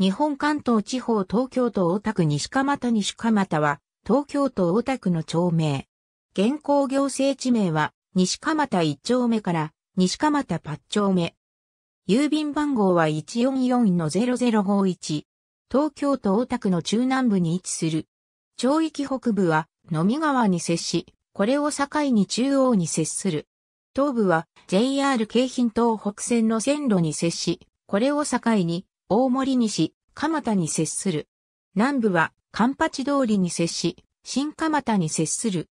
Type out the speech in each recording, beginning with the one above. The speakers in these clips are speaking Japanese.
日本関東地方東京都大田区西蒲田西蒲田は、東京都大田区の町名。現行行政地名は、西蒲田1丁目から、西蒲田8丁目。郵便番号は144-0051。東京都大田区の中南部に位置する。町域北部は、野見川に接し、これを境に中央に接する。東部は、JR 京浜東北線の線路に接し、これを境に、大森西、蒲田に接する。南部は、関八通りに接し、新蒲田に接する。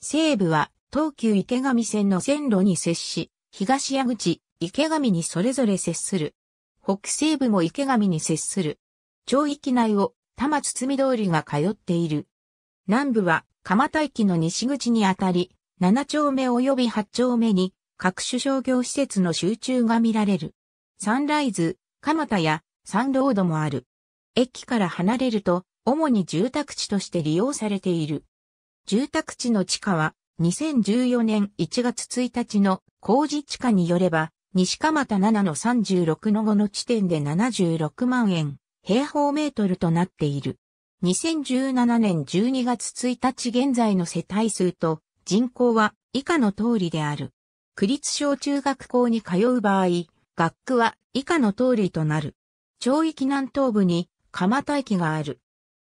西部は、東急池上線の線路に接し、東矢口、池上にそれぞれ接する。北西部も池上に接する。町域内を多摩堤通りが通っている。南部は蒲田駅の西口にあたり、7丁目及び8丁目に各種商業施設の集中が見られる。サンライズ、蒲田やサンロードもある。駅から離れると、主に住宅地として利用されている。住宅地の地下は、2014年1月1日の工事地下によれば、西蒲田7の36の5の地点で76万円、平方メートルとなっている。2017年12月1日現在の世帯数と人口は以下の通りである。区立小中学校に通う場合、学区は以下の通りとなる。町域南東部に蒲田駅がある。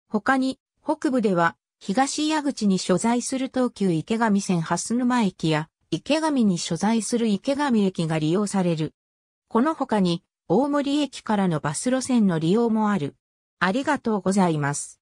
他に、北部では、東矢口に所在する東急池上線蓮沼駅や、池上に所在する池上駅が利用される。この他に、大森駅からのバス路線の利用もある。ありがとうございます。